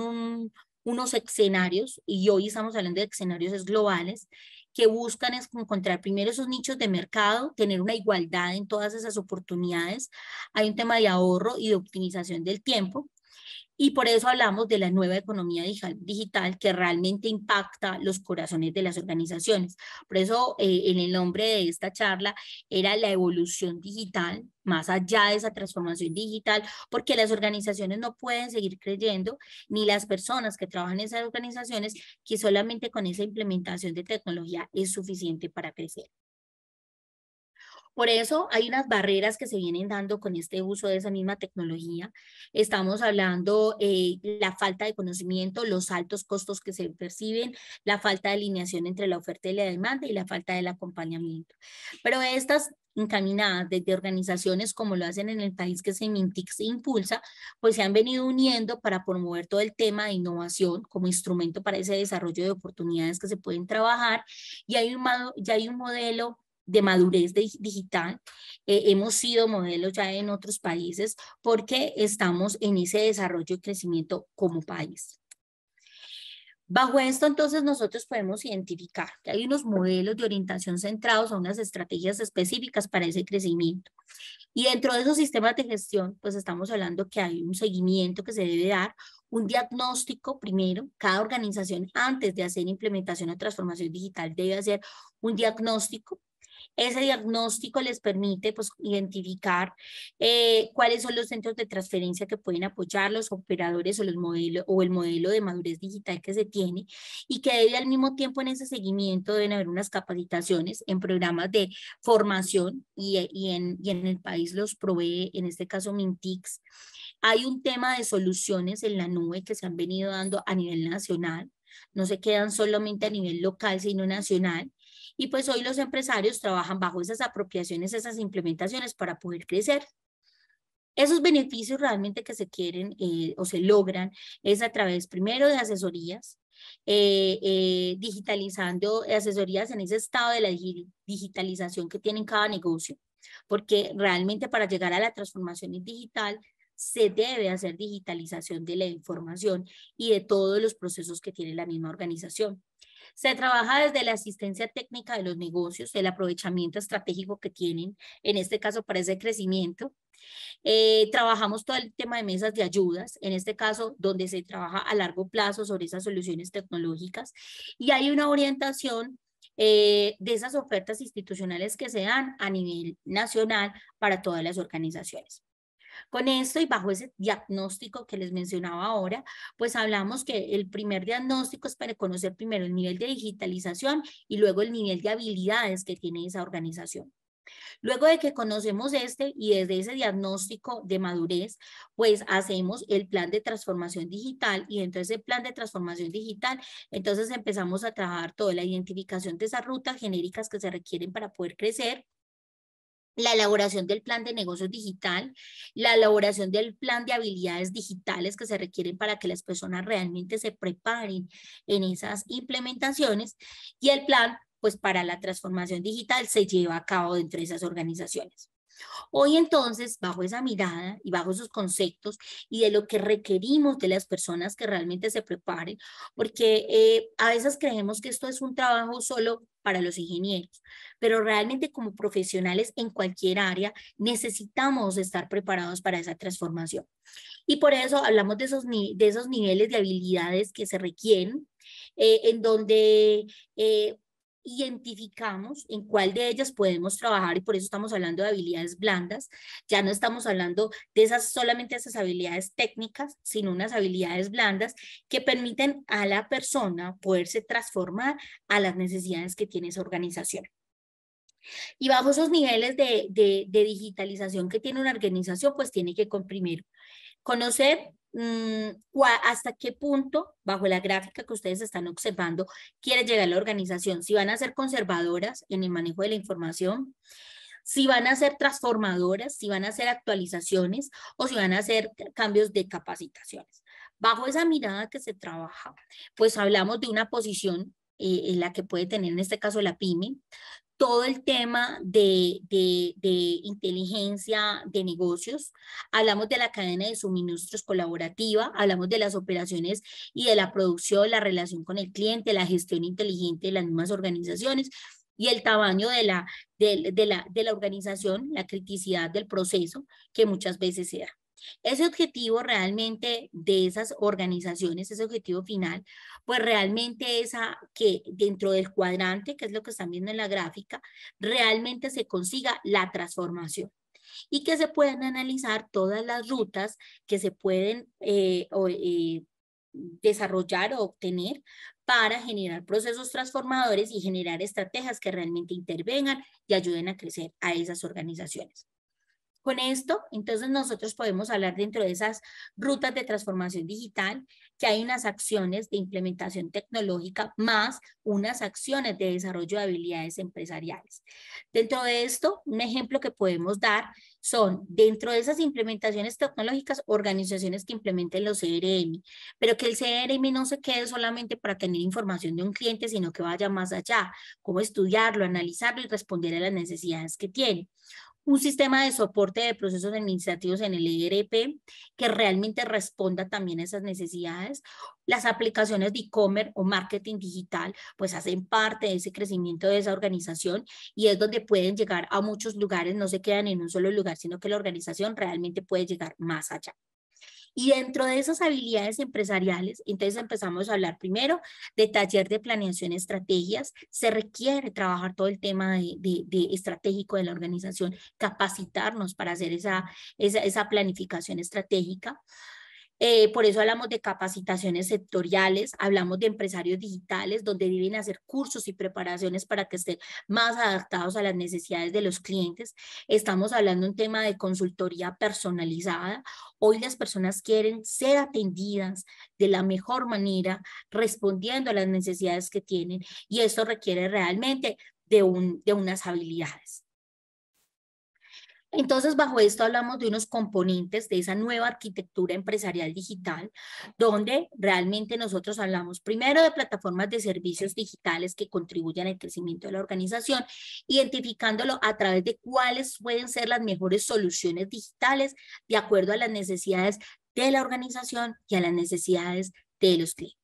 unos escenarios, y hoy estamos hablando de escenarios globales, que buscan encontrar primero esos nichos de mercado, tener una igualdad en todas esas oportunidades. Hay un tema de ahorro y de optimización del tiempo. Y por eso hablamos de la nueva economía digital que realmente impacta los corazones de las organizaciones. Por eso eh, en el nombre de esta charla era la evolución digital, más allá de esa transformación digital, porque las organizaciones no pueden seguir creyendo, ni las personas que trabajan en esas organizaciones, que solamente con esa implementación de tecnología es suficiente para crecer. Por eso hay unas barreras que se vienen dando con este uso de esa misma tecnología. Estamos hablando de eh, la falta de conocimiento, los altos costos que se perciben, la falta de alineación entre la oferta y la demanda y la falta del acompañamiento. Pero estas encaminadas desde organizaciones como lo hacen en el país que Semintix se impulsa, pues se han venido uniendo para promover todo el tema de innovación como instrumento para ese desarrollo de oportunidades que se pueden trabajar y hay un, y hay un modelo de madurez digital. Eh, hemos sido modelos ya en otros países porque estamos en ese desarrollo y crecimiento como país. Bajo esto, entonces, nosotros podemos identificar que hay unos modelos de orientación centrados a unas estrategias específicas para ese crecimiento. Y dentro de esos sistemas de gestión, pues estamos hablando que hay un seguimiento que se debe dar, un diagnóstico primero. Cada organización, antes de hacer implementación o transformación digital, debe hacer un diagnóstico ese diagnóstico les permite pues, identificar eh, cuáles son los centros de transferencia que pueden apoyar los operadores o, los modelos o el modelo de madurez digital que se tiene y que debe al mismo tiempo en ese seguimiento deben haber unas capacitaciones en programas de formación y, y, en, y en el país los provee, en este caso Mintix. Hay un tema de soluciones en la nube que se han venido dando a nivel nacional no se quedan solamente a nivel local, sino nacional, y pues hoy los empresarios trabajan bajo esas apropiaciones, esas implementaciones para poder crecer. Esos beneficios realmente que se quieren eh, o se logran es a través primero de asesorías, eh, eh, digitalizando asesorías en ese estado de la digitalización que tienen cada negocio, porque realmente para llegar a la transformación digital se debe hacer digitalización de la información y de todos los procesos que tiene la misma organización. Se trabaja desde la asistencia técnica de los negocios, el aprovechamiento estratégico que tienen, en este caso para ese crecimiento. Eh, trabajamos todo el tema de mesas de ayudas, en este caso donde se trabaja a largo plazo sobre esas soluciones tecnológicas y hay una orientación eh, de esas ofertas institucionales que se dan a nivel nacional para todas las organizaciones. Con esto y bajo ese diagnóstico que les mencionaba ahora, pues hablamos que el primer diagnóstico es para conocer primero el nivel de digitalización y luego el nivel de habilidades que tiene esa organización. Luego de que conocemos este y desde ese diagnóstico de madurez, pues hacemos el plan de transformación digital y dentro de ese plan de transformación digital, entonces empezamos a trabajar toda la identificación de esas rutas genéricas que se requieren para poder crecer, la elaboración del plan de negocios digital, la elaboración del plan de habilidades digitales que se requieren para que las personas realmente se preparen en esas implementaciones y el plan pues para la transformación digital se lleva a cabo dentro de esas organizaciones. Hoy entonces, bajo esa mirada y bajo esos conceptos y de lo que requerimos de las personas que realmente se preparen, porque eh, a veces creemos que esto es un trabajo solo para los ingenieros, pero realmente como profesionales en cualquier área necesitamos estar preparados para esa transformación. Y por eso hablamos de esos, de esos niveles de habilidades que se requieren, eh, en donde eh, identificamos en cuál de ellas podemos trabajar y por eso estamos hablando de habilidades blandas. Ya no estamos hablando de esas solamente esas habilidades técnicas, sino unas habilidades blandas que permiten a la persona poderse transformar a las necesidades que tiene esa organización. Y bajo esos niveles de, digitalización que tiene una organización, pues tiene que comprimir, conocer Mm, hasta qué punto, bajo la gráfica que ustedes están observando, quiere llegar la organización. Si van a ser conservadoras en el manejo de la información, si van a ser transformadoras, si van a hacer actualizaciones o si van a hacer cambios de capacitaciones. Bajo esa mirada que se trabaja, pues hablamos de una posición eh, en la que puede tener en este caso la pyme, todo el tema de, inteligencia de negocios, hablamos de la cadena de suministros colaborativa, hablamos de las operaciones y de la producción, la relación con el cliente, la gestión inteligente de las mismas organizaciones y el tamaño de la, la, de la organización, la criticidad del proceso que muchas veces se da. Ese objetivo realmente de esas organizaciones, ese objetivo final, pues realmente es que dentro del cuadrante, que es lo que están viendo en la gráfica, realmente se consiga la transformación y que se puedan analizar todas las rutas que se pueden eh, eh, desarrollar o obtener para generar procesos transformadores y generar estrategias que realmente intervengan y ayuden a crecer a esas organizaciones. Con esto, entonces nosotros podemos hablar dentro de esas rutas de transformación digital que hay unas acciones de implementación tecnológica más unas acciones de desarrollo de habilidades empresariales. Dentro de esto, un ejemplo que podemos dar son dentro de esas implementaciones tecnológicas, organizaciones que implementen los CRM, pero que el CRM no se quede solamente para tener información de un cliente, sino que vaya más allá, cómo estudiarlo, analizarlo y responder a las necesidades que tiene un sistema de soporte de procesos administrativos en el IRP e que realmente responda también a esas necesidades. Las aplicaciones de e-commerce o marketing digital pues hacen parte de ese crecimiento de esa organización y es donde pueden llegar a muchos lugares, no se quedan en un solo lugar, sino que la organización realmente puede llegar más allá. Y dentro de esas habilidades empresariales, entonces empezamos a hablar primero de taller de planeación, estrategias. Se requiere trabajar todo el tema de, estratégico de la organización, capacitarnos para hacer esa, esa, esa planificación estratégica. Eh, por eso hablamos de capacitaciones sectoriales, hablamos de empresarios digitales, donde deben hacer cursos y preparaciones para que estén más adaptados a las necesidades de los clientes. Estamos hablando de un tema de consultoría personalizada. Hoy las personas quieren ser atendidas de la mejor manera, respondiendo a las necesidades que tienen, y eso requiere realmente de unas habilidades. Entonces, bajo esto hablamos de unos componentes de esa nueva arquitectura empresarial digital, donde realmente nosotros hablamos primero de plataformas de servicios digitales que contribuyan al crecimiento de la organización, identificándolo a través de cuáles pueden ser las mejores soluciones digitales de acuerdo a las necesidades de la organización y a las necesidades de los clientes.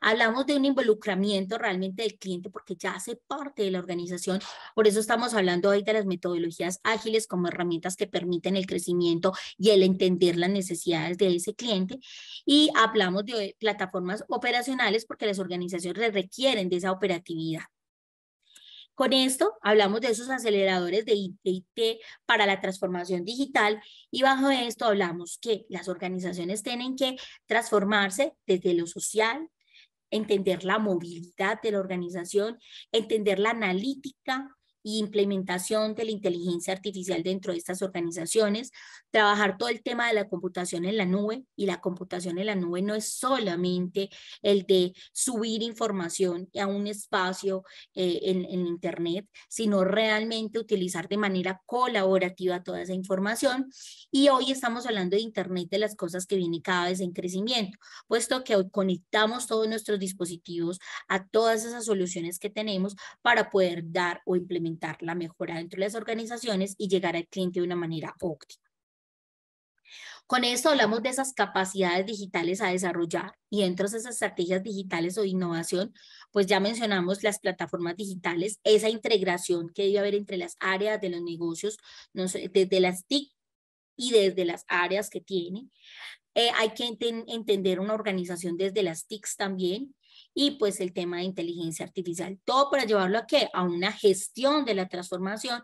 Hablamos de un involucramiento realmente del cliente porque ya hace parte de la organización. Por eso estamos hablando hoy de las metodologías ágiles como herramientas que permiten el crecimiento y el entender las necesidades de ese cliente. Y hablamos de plataformas operacionales porque las organizaciones requieren de esa operatividad. Con esto hablamos de esos aceleradores de IT para la transformación digital y bajo esto hablamos que las organizaciones tienen que transformarse desde lo social, entender la movilidad de la organización, entender la analítica e implementación de la inteligencia artificial dentro de estas organizaciones, trabajar todo el tema de la computación en la nube y la computación en la nube no es solamente el de subir información a un espacio eh, en, en Internet, sino realmente utilizar de manera colaborativa toda esa información. Y hoy estamos hablando de Internet de las cosas que viene cada vez en crecimiento, puesto que hoy conectamos todos nuestros dispositivos a todas esas soluciones que tenemos para poder dar o implementar la mejora dentro de las organizaciones y llegar al cliente de una manera óptima. Con esto hablamos de esas capacidades digitales a desarrollar y dentro de esas estrategias digitales o innovación, pues ya mencionamos las plataformas digitales, esa integración que debe haber entre las áreas de los negocios, desde las TIC y desde las áreas que tienen. Eh, hay que entender una organización desde las TIC también, y pues el tema de inteligencia artificial. Todo para llevarlo a qué? A una gestión de la transformación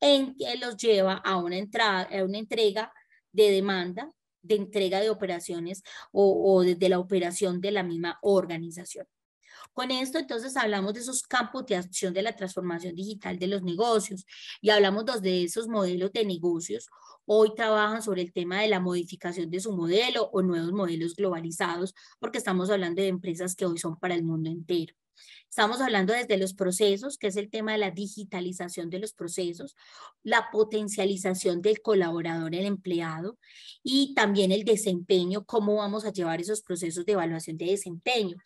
en que los lleva a una, entrada, a una entrega de demanda, de entrega de operaciones o, o desde la operación de la misma organización. Con esto entonces hablamos de esos campos de acción de la transformación digital de los negocios y hablamos de esos modelos de negocios. Hoy trabajan sobre el tema de la modificación de su modelo o nuevos modelos globalizados, porque estamos hablando de empresas que hoy son para el mundo entero. Estamos hablando desde los procesos, que es el tema de la digitalización de los procesos, la potencialización del colaborador, el empleado, y también el desempeño, cómo vamos a llevar esos procesos de evaluación de desempeño.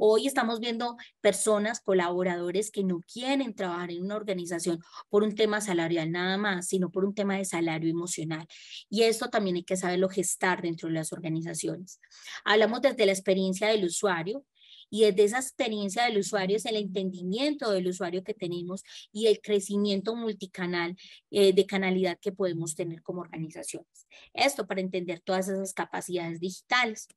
Hoy estamos viendo personas, colaboradores que no quieren trabajar en una organización por un tema salarial nada más, sino por un tema de salario emocional. Y eso también hay que saberlo gestar dentro de las organizaciones. Hablamos desde la experiencia del usuario, y desde esa experiencia del usuario es el entendimiento del usuario que tenemos y el crecimiento multicanal eh, de canalidad que podemos tener como organizaciones. Esto para entender todas esas capacidades digitales.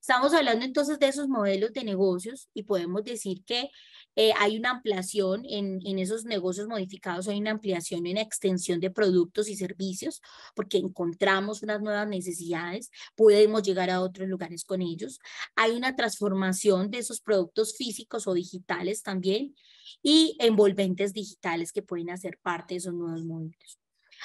Estamos hablando entonces de esos modelos de negocios y podemos decir que eh, hay una ampliación en, esos negocios modificados, hay una ampliación en extensión de productos y servicios, porque encontramos unas nuevas necesidades, podemos llegar a otros lugares con ellos. Hay una transformación de esos productos físicos o digitales también y envolventes digitales que pueden hacer parte de esos nuevos modelos.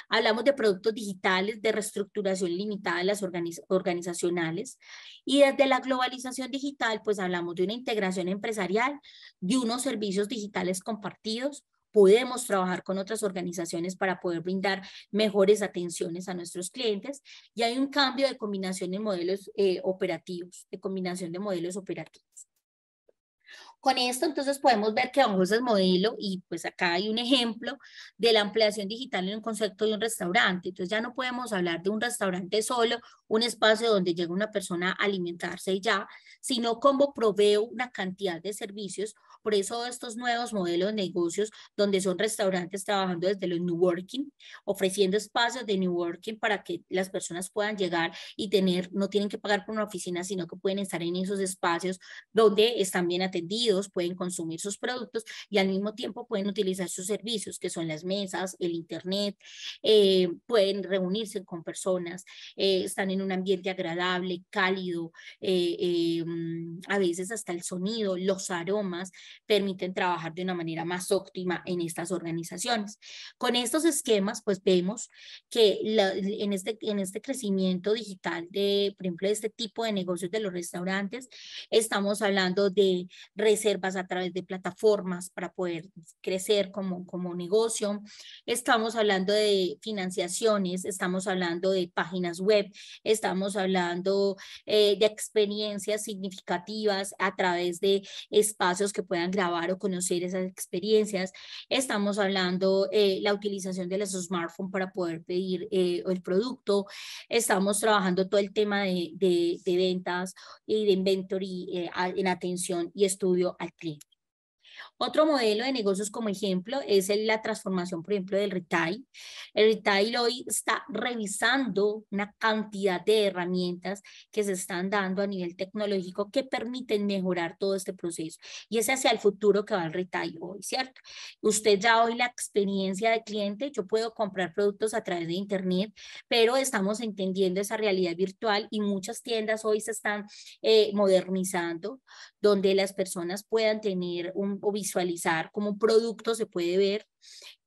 Hablamos de productos digitales, de reestructuración limitada de las organizacionales y desde la globalización digital, pues hablamos de una integración empresarial, de unos servicios digitales compartidos, podemos trabajar con otras organizaciones para poder brindar mejores atenciones a nuestros clientes y hay un cambio de combinación de modelos eh, operativos, de combinación de modelos operativos. Con esto entonces podemos ver que vamos a modelo y pues acá hay un ejemplo de la ampliación digital en el concepto de un restaurante. Entonces ya no podemos hablar de un restaurante solo, un espacio donde llega una persona a alimentarse ya, sino como proveo una cantidad de servicios por eso estos nuevos modelos de negocios donde son restaurantes trabajando desde los new working, ofreciendo espacios de new working para que las personas puedan llegar y tener, no tienen que pagar por una oficina, sino que pueden estar en esos espacios donde están bien atendidos, pueden consumir sus productos y al mismo tiempo pueden utilizar sus servicios, que son las mesas, el internet, eh, pueden reunirse con personas, eh, están en un ambiente agradable, cálido, eh, mm, a veces hasta el sonido, los aromas, permiten trabajar de una manera más óptima en estas organizaciones. Con estos esquemas, pues vemos que en, este, en este crecimiento digital de, por ejemplo, este tipo de negocios de los restaurantes, estamos hablando de reservas a través de plataformas para poder crecer como, como negocio, estamos hablando de financiaciones, estamos hablando de páginas web, estamos hablando eh, de experiencias significativas a través de espacios que pueden puedan grabar o conocer esas experiencias. Estamos hablando eh, la utilización de los smartphones para poder pedir eh, el producto. Estamos trabajando todo el tema de, ventas y de inventory eh, en atención y estudio al cliente. Otro modelo de negocios como ejemplo es la transformación, por ejemplo, del retail. El retail hoy está revisando una cantidad de herramientas que se están dando a nivel tecnológico que permiten mejorar todo este proceso. Y es hacia el futuro que va el retail hoy, ¿cierto? Usted ya hoy la experiencia de cliente, yo puedo comprar productos a través de Internet, pero estamos entendiendo esa realidad virtual y muchas tiendas hoy se están eh, modernizando, donde las personas puedan tener un visualizar como un producto se puede ver,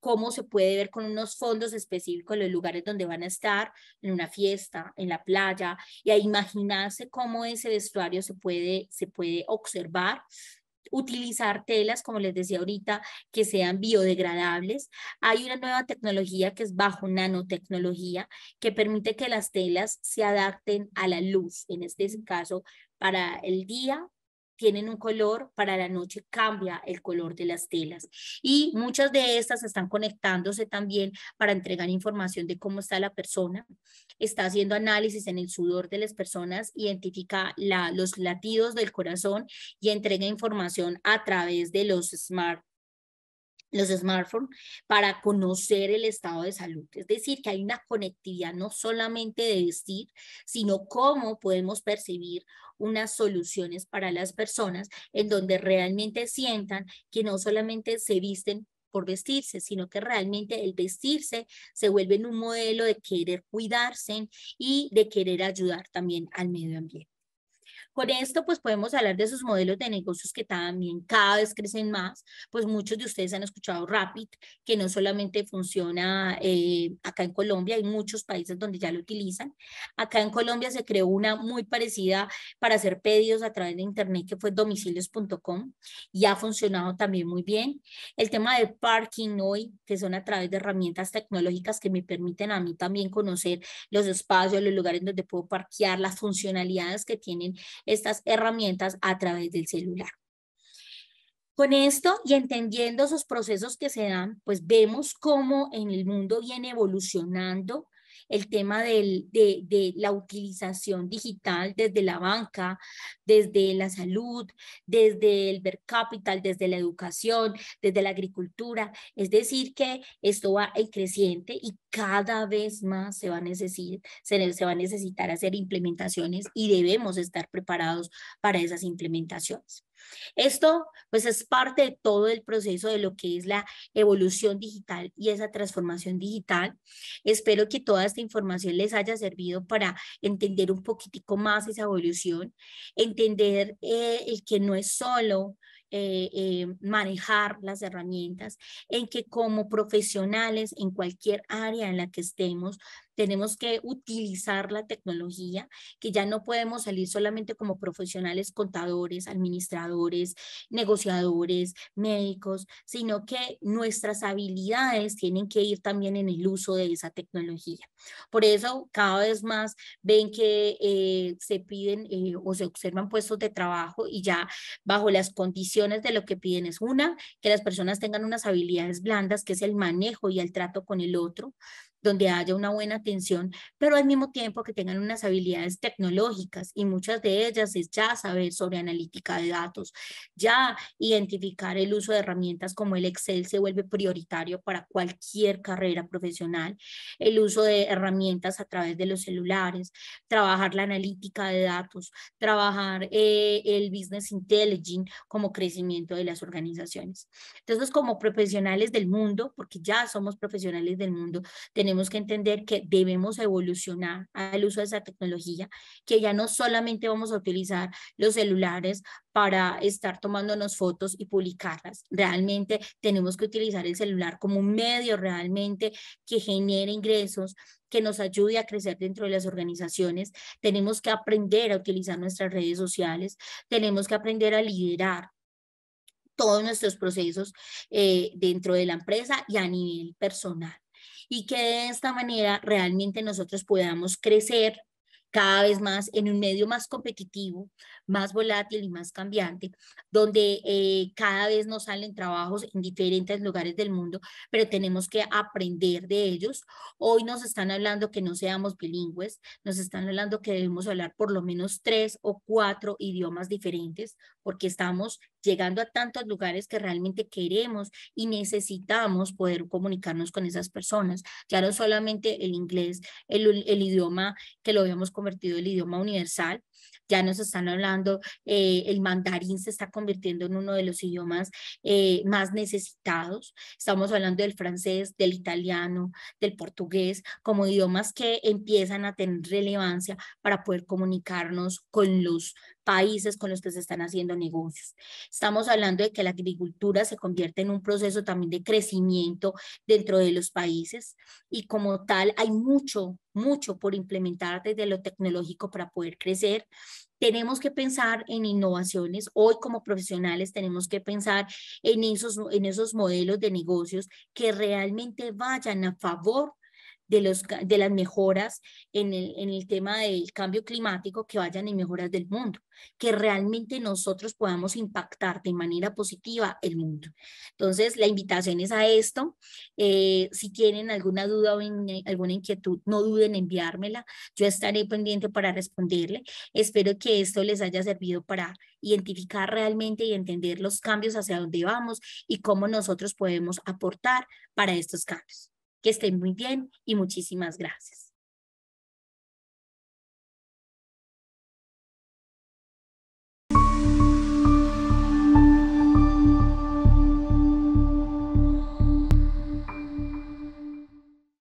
cómo se puede ver con unos fondos específicos los lugares donde van a estar, en una fiesta, en la playa, y a imaginarse cómo ese vestuario se puede, se puede observar utilizar telas, como les decía ahorita, que sean biodegradables. Hay una nueva tecnología que es bajo nanotecnología, que permite que las telas se adapten a la luz, en este caso para el día, tienen un color, para la noche cambia el color de las telas. Y muchas de estas están conectándose también para entregar información de cómo está la persona, está haciendo análisis en el sudor de las personas, identifica la, los latidos del corazón y entrega información a través de los smart los smartphones para conocer el estado de salud. Es decir, que hay una conectividad no solamente de vestir, sino cómo podemos percibir unas soluciones para las personas en donde realmente sientan que no solamente se visten por vestirse, sino que realmente el vestirse se vuelve en un modelo de querer cuidarse y de querer ayudar también al medio ambiente. Con esto, pues podemos hablar de esos modelos de negocios que también cada vez crecen más. Pues muchos de ustedes han escuchado Rapid, que no solamente funciona eh, acá en Colombia, hay muchos países donde ya lo utilizan. Acá en Colombia se creó una muy parecida para hacer pedidos a través de Internet, que fue domicilios.com, y ha funcionado también muy bien. El tema del parking hoy, que son a través de herramientas tecnológicas que me permiten a mí también conocer los espacios, los lugares donde puedo parquear, las funcionalidades que tienen estas herramientas a través del celular. Con esto y entendiendo esos procesos que se dan, pues vemos cómo en el mundo viene evolucionando el tema de, la utilización digital desde la banca, desde la salud, desde el ver capital, desde la educación, desde la agricultura. Es decir, que esto va creciente y cada vez más se va a se va a necesitar hacer implementaciones y debemos estar preparados para esas implementaciones. Esto pues es parte de todo el proceso de lo que es la evolución digital y esa transformación digital. Espero que toda esta información les haya servido para entender un poquitico más esa evolución, entender eh, el que no es solo eh, eh, manejar las herramientas, en que como profesionales en cualquier área en la que estemos tenemos que utilizar la tecnología, que ya no podemos salir solamente como profesionales contadores, administradores, negociadores, médicos, sino que nuestras habilidades tienen que ir también en el uso de esa tecnología. Por eso cada vez más ven que eh, se piden eh, o se observan puestos de trabajo y ya bajo las condiciones de lo que piden es una, que las personas tengan unas habilidades blandas, que es el manejo y el trato con el otro donde haya una buena atención, pero al mismo tiempo que tengan unas habilidades tecnológicas y muchas de ellas es ya saber sobre analítica de datos, ya identificar el uso de herramientas como el Excel se vuelve prioritario para cualquier carrera profesional, el uso de herramientas a través de los celulares, trabajar la analítica de datos, trabajar eh, el business intelligence como crecimiento de las organizaciones. Entonces, como profesionales del mundo, porque ya somos profesionales del mundo, tenemos tenemos que entender que debemos evolucionar al uso de esa tecnología, que ya no solamente vamos a utilizar los celulares para estar tomándonos fotos y publicarlas. Realmente tenemos que utilizar el celular como un medio realmente que genere ingresos, que nos ayude a crecer dentro de las organizaciones. Tenemos que aprender a utilizar nuestras redes sociales, tenemos que aprender a liderar todos nuestros procesos eh, dentro de la empresa y a nivel personal y que de esta manera realmente nosotros podamos crecer cada vez más en un medio más competitivo, más volátil y más cambiante, donde eh, cada vez nos salen trabajos en diferentes lugares del mundo, pero tenemos que aprender de ellos. Hoy nos están hablando que no seamos bilingües, nos están hablando que debemos hablar por lo menos tres o cuatro idiomas diferentes, porque estamos llegando a tantos lugares que realmente queremos y necesitamos poder comunicarnos con esas personas. Ya no solamente el inglés, el, idioma que lo habíamos convertido en el idioma universal, ya nos están hablando, eh, el mandarín se está convirtiendo en uno de los idiomas eh, más necesitados. Estamos hablando del francés, del italiano, del portugués, como idiomas que empiezan a tener relevancia para poder comunicarnos con los países con los que se están haciendo negocios. Estamos hablando de que la agricultura se convierte en un proceso también de crecimiento dentro de los países y como tal hay mucho mucho por implementar desde lo tecnológico para poder crecer. Tenemos que pensar en innovaciones. Hoy como profesionales tenemos que pensar en esos, en esos modelos de negocios que realmente vayan a favor de, los, de las mejoras en el, en el tema del cambio climático que vayan en mejoras del mundo, que realmente nosotros podamos impactar de manera positiva el mundo. Entonces, la invitación es a esto. Eh, si tienen alguna duda o alguna inquietud, no duden en enviármela. Yo estaré pendiente para responderle. Espero que esto les haya servido para identificar realmente y entender los cambios hacia dónde vamos y cómo nosotros podemos aportar para estos cambios. Que estén muy bien y muchísimas gracias.